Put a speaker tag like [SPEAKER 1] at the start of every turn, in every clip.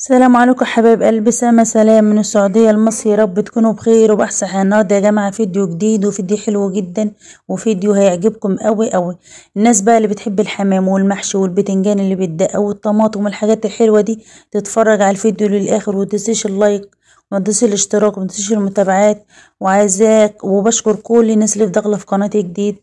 [SPEAKER 1] السلام عليكم حبايب قلبي سامة سلام من السعودية لمصر رب تكونوا بخير وبأحسن حال النهارده يا جماعة فيديو جديد وفيديو حلو جدا وفيديو هيعجبكم قوي قوي الناس بقى اللي بتحب الحمام والمحشي والبتنجان اللي بيتدقى والطماطم والحاجات الحلوة دي تتفرج على الفيديو للآخر وتنسيش اللايك ومتنسيش الاشتراك ومتنسيش المتابعات وعايزاك وبشكر كل الناس اللي في داخلة في قناتي جديد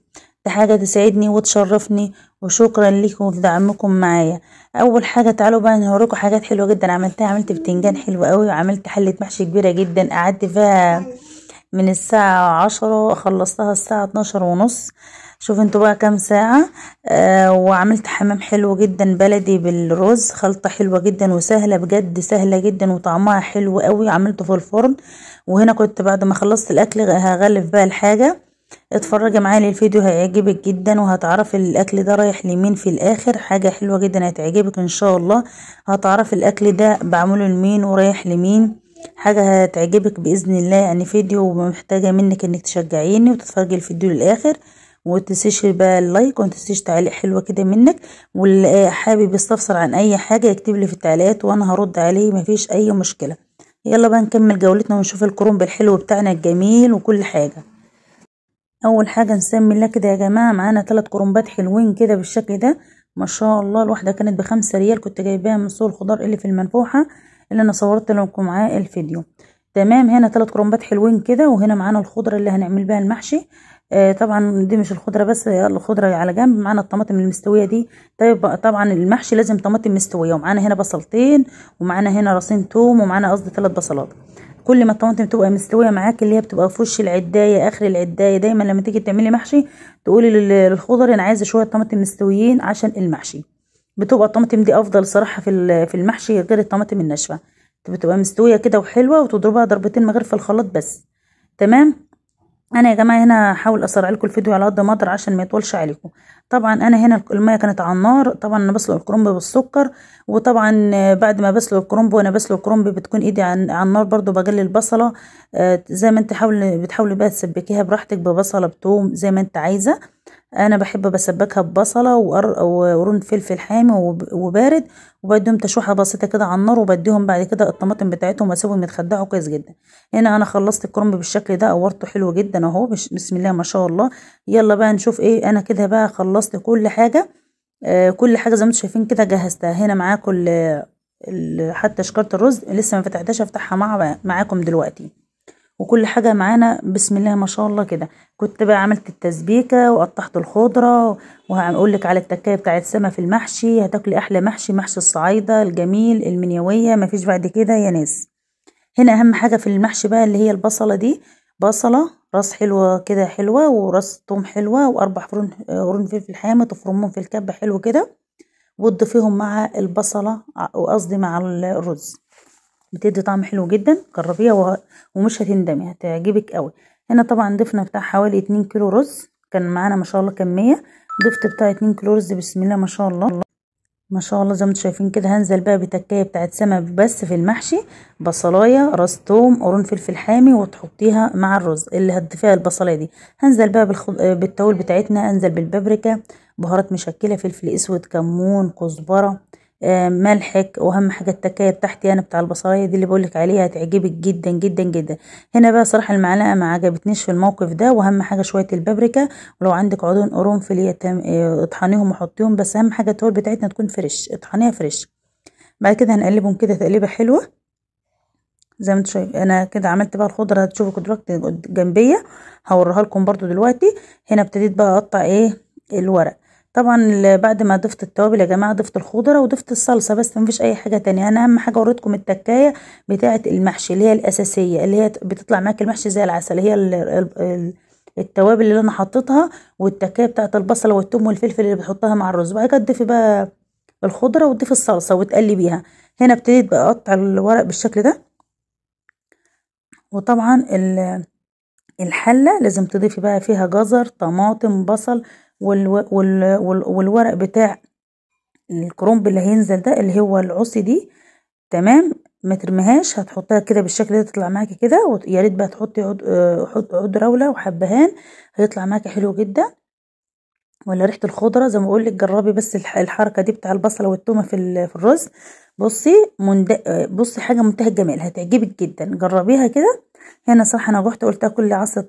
[SPEAKER 1] دي حاجة تسعدني وتشرفني وشكرا لكم في دعمكم معايا اول حاجة تعالوا بقى نوريكم حاجات حلوة جدا عملتها عملت بتنجان حلو قوي وعملت حلة محشي كبيرة جدا قعدت فيها من الساعة عشرة خلصتها الساعة اتناشر ونص شوف انتوا بقى كام ساعة آه وعملت حمام حلو جدا بلدي بالرز خلطة حلوة جدا وسهلة بجد سهلة جدا وطعمها حلو قوي عملته في الفرن وهنا كنت بعد ما خلصت الاكل هغلف بقى الحاجة اتفرج معايا للفيديو هيعجبك جدا وهتعرف الاكل ده رايح لمين في الاخر حاجة حلوة جدا هتعجبك ان شاء الله هتعرف الاكل ده بعمله لمين ورايح لمين حاجة هتعجبك باذن الله يعني فيديو محتاجة منك انك تشجعيني وتتفرجي الفيديو للاخر ومتنسيش بقى اللايك ومتنسيش تعليق حلوة كده منك واللي حابب يستفسر عن اي حاجة يكتب لي في التعليقات وانا هرد عليه مفيش اي مشكلة يلا بقى نكمل جولتنا ونشوف الكرنب الحلو بتاعنا الجميل وكل حاجة اول حاجة نسمي الله كده يا جماعة معانا ثلاث كرنبات حلوين كده بالشكل ده ما شاء الله الواحدة كانت بخمسة ريال كنت جايباها من سوق الخضار اللي في المنفوحة اللي انا صورت لكم معاه الفيديو تمام هنا ثلاث كرنبات حلوين كده وهنا معانا الخضرة اللي هنعمل بها المحشي آه طبعا دي مش الخضرة بس الخضرة على جنب معانا الطماطم المستوية دي طيب طبعا المحشي لازم طماطم مستوية ومعانا هنا بصلتين ومعانا هنا راسين توم ومعانا قصدي ثلاث بصلات كل ما الطماطم تبقى مستويه معاك اللي هي بتبقى في وش العدايه اخر العدايه دايما لما تيجي تعملي محشي تقولي للخضر انا عايزه شويه طماطم مستويين عشان المحشي بتبقى الطماطم دي افضل صراحه في في المحشي غير الطماطم الناشفه بتبقى مستويه كده وحلوه وتضربها ضربتين من في الخلاط بس تمام انا يا جماعه هنا هحاول اسرع لكم الفيديو على قد ما اقدر عشان ما يطولش عليكم طبعا انا هنا الميه كانت على النار طبعا انا بسلق الكرنب بالسكر وطبعا بعد ما بسلق الكرنب وانا بسلق الكرنب بتكون ايدي على النار برضو بجلي البصله آه، زي ما انت حاول بتحاولي بقى تسبكيها براحتك ببصله بتوم زي ما انت عايزه انا بحب بسبكها ببصله وقرن فلفل حامي وبارد وبديهم تشويحه بسيطه كده على النار وبديهم بعد كده الطماطم بتاعتهم واسيبهم يتخدعوا كويس جدا هنا انا خلصت الكرنب بالشكل ده قورته حلو جدا اهو بسم الله ما شاء الله يلا بقى نشوف ايه انا كده بقى خلصت كل حاجه آه كل حاجه زي ما انتم شايفين كده جهزتها هنا معاكم حتى شكاره الرز لسه ما فتحتهاش افتحها مع معاكم دلوقتي وكل حاجة معانا بسم الله ما شاء الله كده كنت بقى عملت التسبيكة وقطعت الخضرة وهقول لك على التكاية بتاعت سما في المحشي هتاكلي أحلى محشي محشي الصعايدة الجميل المنيوية مفيش بعد كده يا ناس هنا أهم حاجة في المحشي بقى اللي هي البصلة دي بصلة راس حلوة كده حلوة وراس توم حلوة وأربع فرن قرن فلفل حامي تفرمهم في الكبة حلو كده وتضيفيهم مع البصلة وقصدي مع الرز بتدي طعم حلو جدا جربيها ومش هتندمي هتعجبك قوي هنا طبعا ضفنا بتاع حوالي 2 كيلو رز كان معانا ما شاء الله كميه ضفت بتاع 2 كيلو رز بسم الله ما شاء الله ما شاء الله زي ما انتم شايفين كده هنزل بقى بتكايه بتاعت سمك بس في المحشي بصلايه راس توم قرون فلفل حامي وتحطيها مع الرز اللي هتضيفيها البصلايه دي هنزل بقى بالخض... بالتول بتاعتنا انزل بالبابريكا بهارات مشكله فلفل اسود كمون كزبره آه، ملحك واهم حاجه التكايه بتاعتي انا بتاع البصريه دي اللي بقولك عليها هتعجبك جدا جدا جدا هنا بقى صراحه المعلقه ما عجبتنيش في الموقف ده واهم حاجه شويه البابريكا ولو عندك عضون قرنفل آه، اطحنيهم وحطيهم بس اهم حاجه التوابل بتاعتنا تكون فريش اطحنيها فريش بعد كده هنقلبهم كده تقليبه حلوه زي ما انتوا شايف انا كده عملت بقى الخضره هتشوفوا دلوقتي جنبيه هوريها لكم برده دلوقتي هنا ابتديت بقى اقطع ايه الورق طبعا بعد ما ضفت التوابل يا جماعه ضفت الخضره وضفت الصلصه بس مفيش اي حاجه تانية انا يعني اهم حاجه اوريكم التكايه بتاعه المحشي اللي هي الاساسيه اللي هي بتطلع معاك المحشي زي العسل هي التوابل اللي انا حطيتها والتكايه بتاعه البصله والثوم والفلفل اللي بتحطها مع الرز وبعد كده تضيفي بقى الخضره وتضيفي الصلصه وتقلبيها هنا ابتديت بقى اقطع الورق بالشكل ده وطبعا الحله لازم تضيفي بقى فيها جزر طماطم بصل والورق بتاع الكرومب اللي هينزل ده اللي هو العصي دي تمام ما ترميهاش هتحطها كده بالشكل ده تطلع معاكي كده ويا ريت بقى تحطي عود آه، حط عود راوله وحبهان هيطلع معاكي حلو جدا ولا ريحه الخضره زي ما اقولك جربي بس الحركه دي بتاع البصله والتومه في الرز بصي مند... بصي حاجه منتهى الجمال هتعجبك جدا جربيها كده هنا صح انا روحت قلت اكل عصا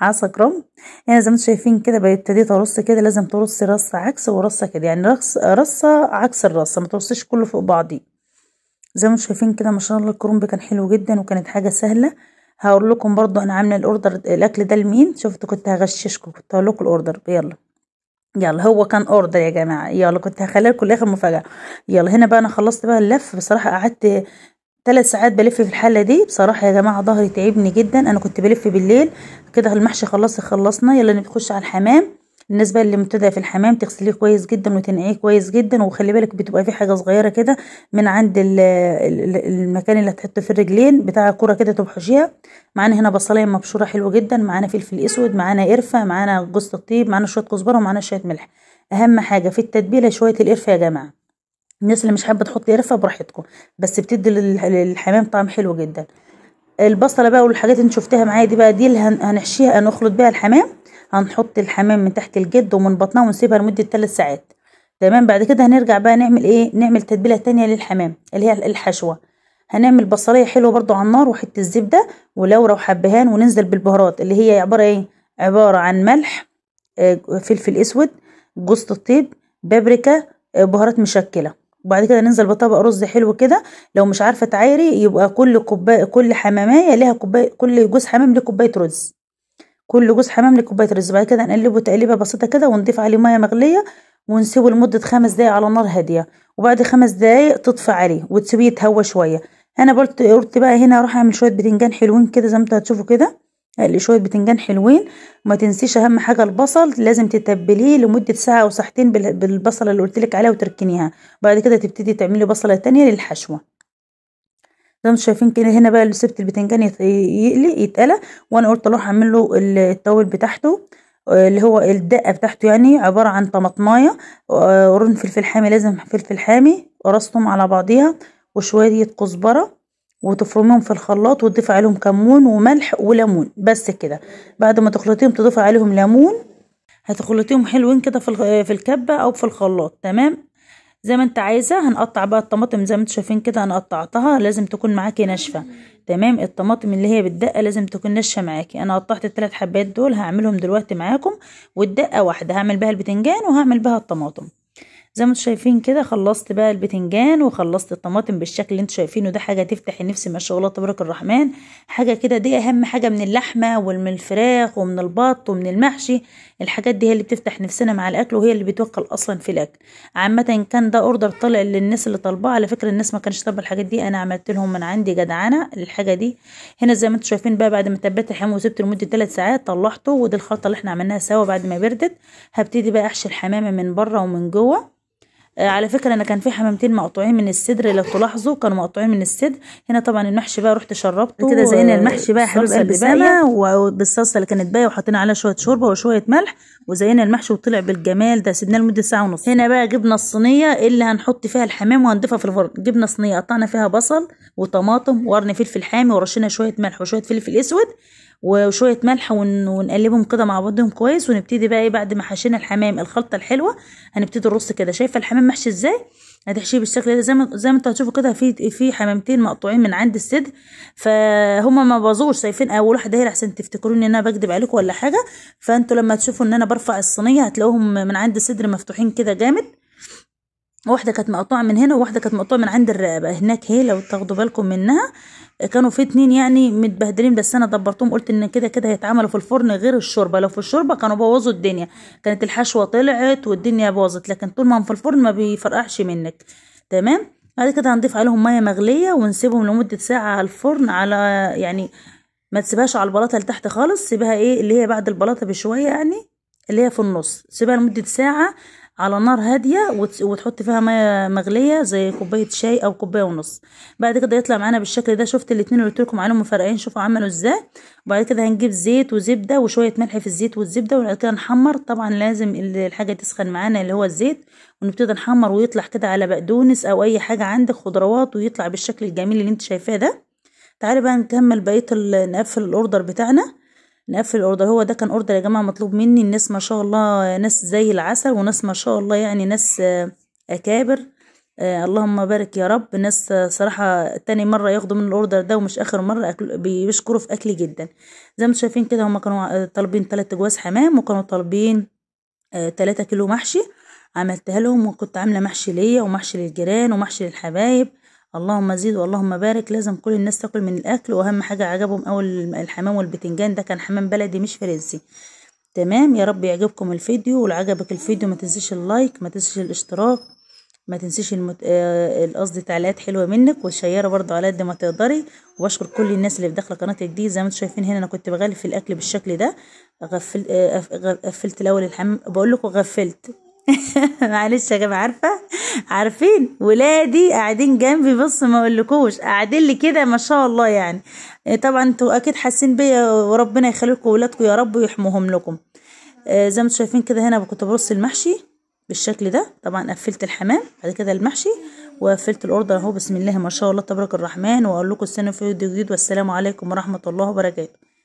[SPEAKER 1] عصا كرم هنا زي ما انتم شايفين كده ابتديت ارص كده لازم ترصي رصه عكس ورصه كده يعني رص رصه عكس الرصه ما ترصيش كله فوق بعضيه زي ما انتم شايفين كده ما شاء الله الكرنب كان حلو جدا وكانت حاجه سهله هقول لكم برضو انا عامله الاوردر الاكل ده لمين شفتوا كنت هغششكم كنت هقول لكم الاوردر يلا يلا هو كان اوردر يا جماعه يلا كنت هخليها لكم الاخر مفاجاه يلا هنا بقى انا خلصت بقى اللف بصراحه قعدت ثلاث ساعات بلف في الحله دي بصراحه يا جماعه ظهري تعبني جدا انا كنت بلف بالليل كده المحشي خلاص خلصنا يلا نخش على الحمام بالنسبه للمبتدئ في الحمام تغسليه كويس جدا وتنقيه كويس جدا وخلي بالك بتبقى في حاجه صغيره كده من عند المكان اللي هتحط فيه الرجلين بتاع كره كده تبحشيها معانا هنا بصلايه مبشوره حلوه جدا معانا فلفل اسود معانا قرفه معانا جوز الطيب معانا شويه كزبره ومعانا شويه ملح اهم حاجه في التتبيله شويه القرفه يا جماعه الناس اللي مش حابه تحط قرفه براحتكم بس بتدي للحمام طعم حلو جدا البصله بقى والحاجات اللي شفتها معايا دي بقى دي اللي هنحشيها هنخلط بيها الحمام هنحط الحمام من تحت الجد ومن بطنها ونسيبها لمدة ثلاث ساعات تمام بعد كده هنرجع بقى نعمل ايه نعمل تتبيلة تانية للحمام اللي هي الحشوة هنعمل بصلية حلوة برضو على النار وحتة الزبدة ولورة وحبهان وننزل بالبهارات اللي هي عبارة ايه عبارة عن ملح آه، فلفل اسود جوز الطيب بابريكا آه، بهارات مشكلة وبعد كده ننزل بطبق رز حلو كده لو مش عارفة تعايري يبقى كل كوباية كل حمامية ليها كوباية كل جوز حمام ليه كوباية رز كل جوز حمام لكوبايه رز بعد كده نقلبه تقليبه بسيطه كده ونضيف عليه ميه مغليه ونسيبه لمده خمس دقايق على نار هاديه وبعد خمس دقايق تطفي عليه وتسيبيه يتهوى شويه انا قلت قلت بقى هنا اروح اعمل شويه بتنجان حلوين كده زي ما انتوا هتشوفوا كده اقلي شويه بتنجان حلوين ما تنسيش اهم حاجه البصل لازم تتبليه لمده ساعه او ساعتين بالبصله اللي قلت لك عليها وتركنيها بعد كده تبتدي تعملي بصله تانية للحشوه زي ما انتم شايفين كده هنا بقى اللي سبت البتنجان يقلي يتقلى وانا قلت اروح اعمل له التوابل بتاعته آه، اللي هو الدقه بتاعته يعني عباره عن طماطمايه آه، ورن فلفل حامي لازم فلفل حامي ورصتهم على بعضيها وشويه كزبره وتفرميهم في الخلاط وتضيف عليهم كمون وملح وليمون بس كده بعد ما تخلطيهم تضيف عليهم ليمون هتخلطيهم حلوين كده في آه، في الكبه او في الخلاط تمام زي ما انت عايزة هنقطع بقى الطماطم زي ما انتوا شايفين كده انا قطعتها لازم تكون معاكي ناشفة تمام الطماطم اللي هي بالدقة لازم تكون ناشفة معاكي انا قطعت التلات حبات دول هعملهم دلوقتي معاكم والدقة واحدة هعمل بها البتنجان وهعمل بها الطماطم زي ما انتوا شايفين كده خلصت بقى البتنجان وخلصت الطماطم بالشكل اللي انتوا شايفينه ده حاجه تفتح النفس ما شاء الله تبارك الرحمن حاجه كده دي اهم حاجه من اللحمه ومن الفراخ ومن البط ومن المحشي الحاجات دي هي اللي بتفتح نفسنا مع الاكل وهي اللي بتوكل اصلا في الاكل عامه كان ده اوردر طالع للناس اللي طالباه على فكره الناس ما كانش طالبه الحاجات دي انا عملت لهم من عندي جدعانه الحاجه دي هنا زي ما انتم شايفين بقى بعد ما تبت الحمام وسبته لمده 3 ساعات طلعته ودي الخلطه اللي احنا عملناها سوا بعد ما بردت هبتدي بقى احشي الحمامه من بره ومن جوه آه، على فكرة انا كان في حمامتين مقطوعين من الصدر لو تلاحظوا كانوا مقطوعين من الصدر هنا طبعا المحشي بقى رحت شربته كده زينا المحشي بقى حلو حبيب وبالصلصة اللي كانت باية وحطينا عليها شوية شوربة وشوية ملح وزينا المحشي وطلع بالجمال ده سيبناه لمدة ساعة ونص هنا بقى جبنا الصينية اللي هنحط فيها الحمام وهنضيفها في الفرن جبنا صينية قطعنا فيها بصل وطماطم وقرن فلفل حامي ورشينا شوية ملح وشوية فلفل اسود وشويه ملح ونقلبهم كده مع بعضهم كويس ونبتدي بقى ايه بعد ما حشينا الحمام الخلطه الحلوه هنبتدي نرص كده شايفه الحمام محشي ازاي هتحشيه بالشكل ده زي ما زي ما انتوا هتشوفوا كده في في حمامتين مقطوعين من عند الصدر فهما ما باظوش شايفين اول واحده هي احسن تفتكروني ان انا بكدب عليكم ولا حاجه فانتوا لما تشوفوا ان انا برفع الصينيه هتلاقوهم من عند الصدر مفتوحين كده جامد واحده كانت مقطوعه من هنا وواحده كانت مقطوعه من عند الرقبه هناك هي لو تاخدوا بالكم منها كانوا في اتنين يعني متبهدلين بس انا دبرتهم قلت ان كده كده هيتعملوا في الفرن غير الشوربه لو في الشوربه كانوا بوظوا الدنيا كانت الحشوه طلعت والدنيا باظت لكن طول ما هم في الفرن ما بيفرقعش منك تمام بعد كده هنضيف عليهم ميه مغليه ونسيبهم لمده ساعه على الفرن على يعني ما تسيبهاش على البلاطه تحت خالص سيبها ايه اللي هي بعد البلاطه بشويه يعني اللي هي في النص سيبها لمدة ساعة على نار هاديه وتحط فيها ميه مغليه زي كوبايه شاي او كوبايه ونص بعد كده يطلع معانا بالشكل ده شفت الاتنين اللي قلت لكم عليهم مفرقعين شوفوا عملوا ازاي وبعد كده هنجيب زيت وزبده وشويه ملح في الزيت والزبده وبعد كده نحمر طبعا لازم الحاجه تسخن معانا اللي هو الزيت ونبتدي نحمر ويطلع كده على بقدونس او اي حاجه عندك خضروات ويطلع بالشكل الجميل اللي انت شايفاه ده تعالي بقى نكمل بقيه نقفل الاوردر بتاعنا نقفل الاوردر هو ده كان اوردر يا جماعه مطلوب مني الناس ما شاء الله ناس زي العسل وناس ما شاء الله يعني ناس آه، اكابر آه اللهم بارك يا رب ناس آه، صراحه تاني مره ياخدوا من الاوردر ده ومش اخر مره أكل بيشكروا في اكلي جدا زي ما انتم شايفين كده هما كانوا آه، طالبين ثلاث جواز حمام وكانوا طالبين ثلاثة آه كيلو محشي عملتها لهم وكنت عامله محشي ليا ومحشي للجيران ومحشي للحبايب اللهم زيد واللهم بارك لازم كل الناس تاكل من الاكل واهم حاجه عجبهم اول الحمام والبتنجان ده كان حمام بلدي مش فرنسي تمام يا رب يعجبكم الفيديو ولو عجبك الفيديو ما تنسيش اللايك ما تنسيش الاشتراك ما تنسيش المت... آه، القصد تعليقات حلوه منك وشيره برضو على قد ما تقدري وبشكر كل الناس اللي في داخله قناتي جديد زي ما انتم شايفين هنا انا كنت بغلف الاكل بالشكل ده غفل... غفلت آه، الاول الحمام بقول لكم غفلت معلش يا جماعه عارفه عارفين ولادي قاعدين جنبي بص ما اقولكوش قاعدين لي كده ما شاء الله يعني إيه، طبعا انتوا اكيد حاسين بيا وربنا يخليكم ولادكم يا رب ويحموهم لكم آه زي ما انتوا شايفين كده هنا كنت برص المحشي بالشكل ده طبعا قفلت الحمام بعد كده المحشي وقفلت الاوردر اهو بسم الله ما شاء الله تبارك الرحمن واقول لكم السنه في جديد والسلام عليكم ورحمه الله وبركاته